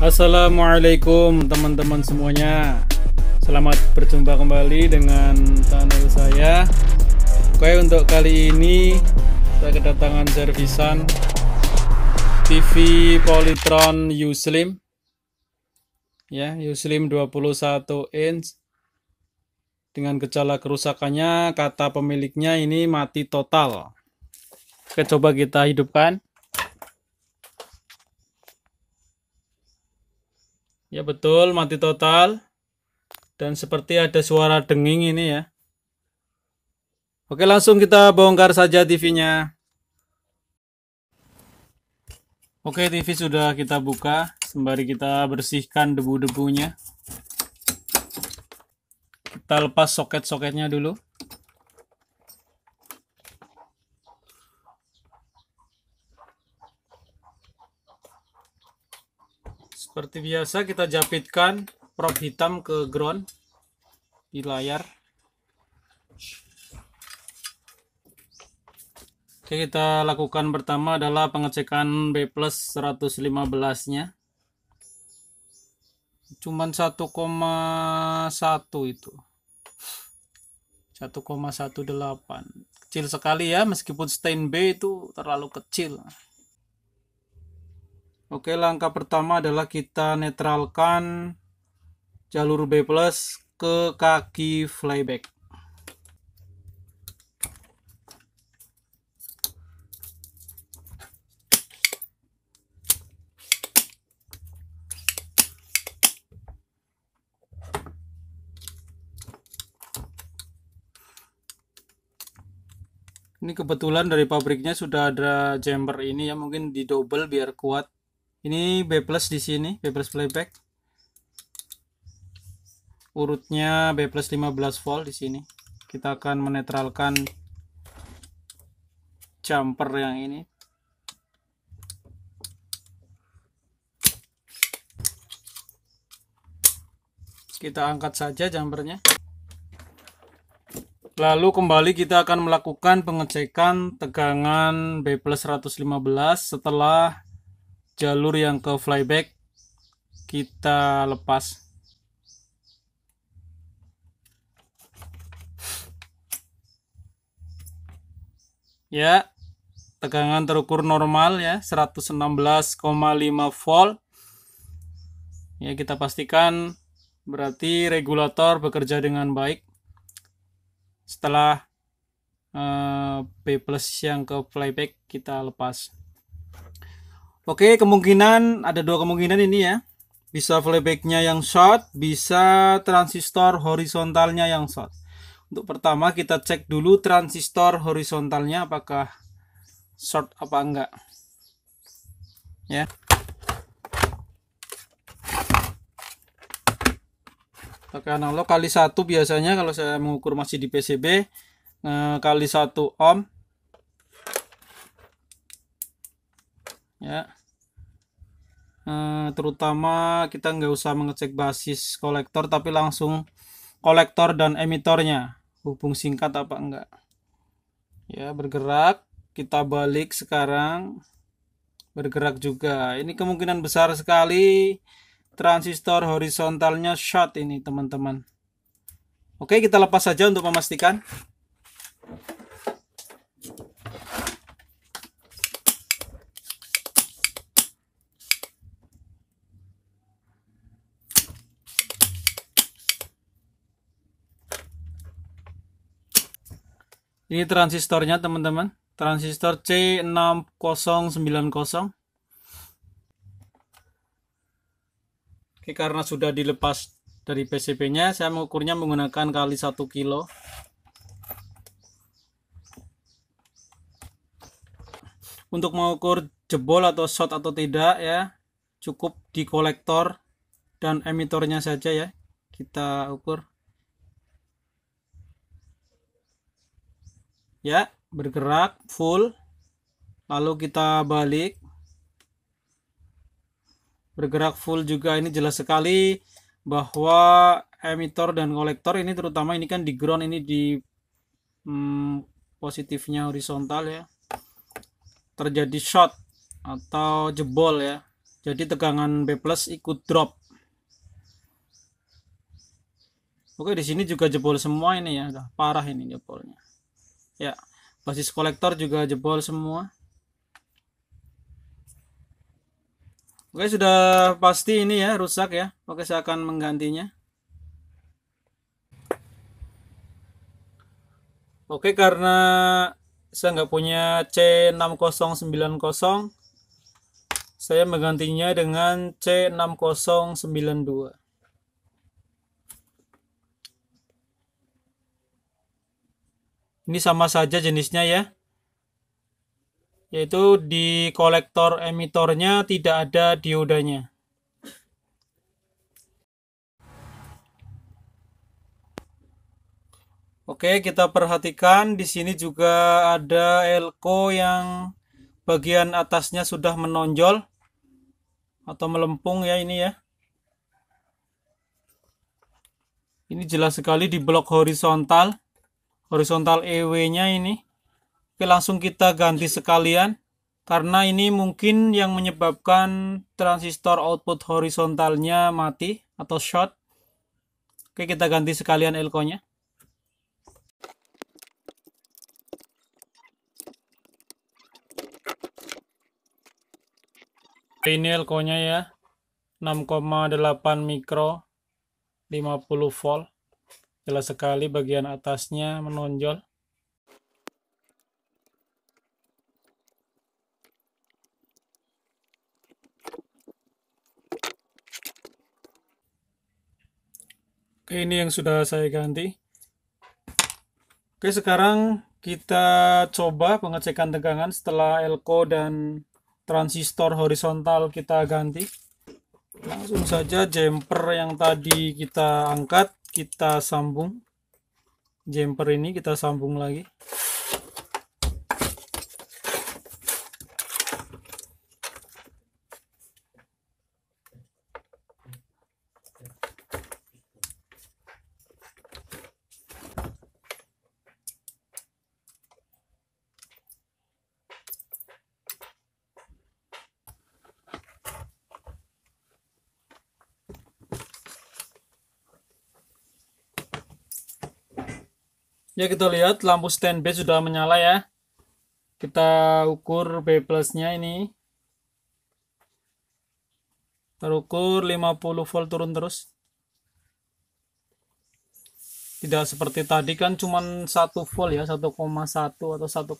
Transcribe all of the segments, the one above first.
Assalamualaikum teman-teman semuanya Selamat berjumpa kembali dengan channel saya Oke untuk kali ini Saya kedatangan servisan TV Polytron Uslim Ya Uslim 21 inch Dengan gejala kerusakannya Kata pemiliknya ini mati total Oke coba kita hidupkan Ya betul, mati total. Dan seperti ada suara denging ini ya. Oke, langsung kita bongkar saja TV-nya. Oke, TV sudah kita buka. Sembari kita bersihkan debu-debunya. Kita lepas soket-soketnya dulu. seperti biasa kita japitkan prop hitam ke ground di layar Oke kita lakukan pertama adalah pengecekan B plus 115 nya cuman 1,1 itu 1,18 kecil sekali ya meskipun stain B itu terlalu kecil Oke, langkah pertama adalah kita netralkan jalur B+ ke kaki flyback. Ini kebetulan dari pabriknya sudah ada jember ini ya, mungkin di double biar kuat ini B plus di sini B plus playback urutnya B plus 15 volt di sini kita akan menetralkan jumper yang ini kita angkat saja jumpernya lalu kembali kita akan melakukan pengecekan tegangan B plus 115 setelah jalur yang ke flyback kita lepas ya tegangan terukur normal ya 116,5 volt ya kita pastikan berarti regulator bekerja dengan baik setelah eh, B plus yang ke flyback kita lepas Oke, kemungkinan ada dua kemungkinan ini ya. Bisa flybacknya yang short, bisa transistor horizontalnya yang short. Untuk pertama kita cek dulu transistor horizontalnya apakah short apa enggak. Ya. Pakai analog kali satu biasanya kalau saya mengukur masih di PCB eh, kali satu ohm ya eh, terutama kita nggak usah mengecek basis kolektor tapi langsung kolektor dan emitornya hubung singkat apa enggak ya bergerak kita balik sekarang bergerak juga ini kemungkinan besar sekali transistor horizontalnya shot ini teman-teman Oke, kita lepas saja untuk memastikan. Ini transistornya teman-teman. Transistor C6090. Oke, karena sudah dilepas dari PCB-nya, saya mengukurnya menggunakan kali 1 kilo. Untuk mengukur jebol atau short atau tidak ya, cukup di kolektor dan emitornya saja ya. Kita ukur. ya bergerak full lalu kita balik bergerak full juga ini jelas sekali bahwa emitor dan kolektor ini terutama ini kan di ground ini di hmm, positifnya horizontal ya terjadi short atau jebol ya jadi tegangan B plus ikut drop Oke di sini juga jebol semua ini ya, udah parah ini jebolnya. Ya, basis kolektor juga jebol semua. Oke, sudah pasti ini ya rusak ya. Oke, saya akan menggantinya. Oke, karena saya nggak punya C6090, saya menggantinya dengan C6092. Ini sama saja jenisnya ya. Yaitu di kolektor emitornya tidak ada diodanya. Oke, kita perhatikan di sini juga ada elko yang bagian atasnya sudah menonjol atau melempung ya ini ya. Ini jelas sekali di blok horizontal horizontal EW-nya ini. Oke, langsung kita ganti sekalian karena ini mungkin yang menyebabkan transistor output horizontalnya mati atau short. Oke, kita ganti sekalian elko-nya. Ini elko-nya ya. 6,8 mikro 50 volt. Jelas sekali bagian atasnya menonjol. Oke, ini yang sudah saya ganti. Oke, sekarang kita coba pengecekan tegangan setelah elko dan transistor horizontal kita ganti. Langsung saja jumper yang tadi kita angkat kita sambung jumper ini kita sambung lagi ya kita lihat lampu standby sudah menyala ya kita ukur B plusnya ini terukur 50 volt turun terus tidak seperti tadi kan cuma 1 volt ya 1,1 atau 1,2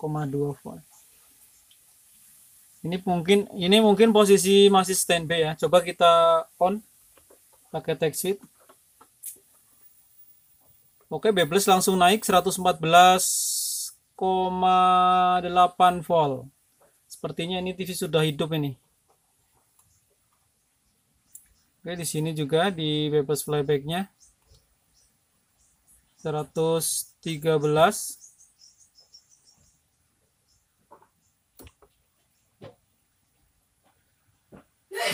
volt ini mungkin ini mungkin posisi masih standby ya coba kita on pakai text sheet Oke, B+ langsung naik 114,8 volt. Sepertinya ini TV sudah hidup ini. Oke, di sini juga di B+ playbacknya 113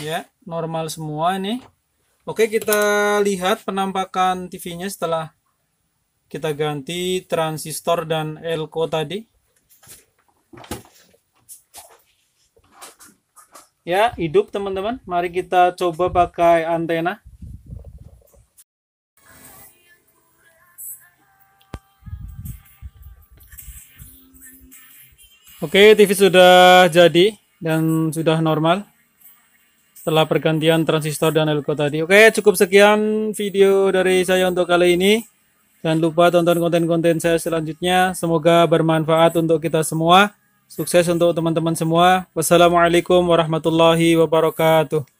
ya normal semua ini oke kita lihat penampakan TV-nya setelah kita ganti transistor dan elko tadi ya hidup teman-teman mari kita coba pakai antena oke TV sudah jadi dan sudah normal setelah pergantian transistor dan elko tadi oke cukup sekian video dari saya untuk kali ini Jangan lupa tonton konten-konten saya selanjutnya. Semoga bermanfaat untuk kita semua. Sukses untuk teman-teman semua. Wassalamualaikum warahmatullahi wabarakatuh.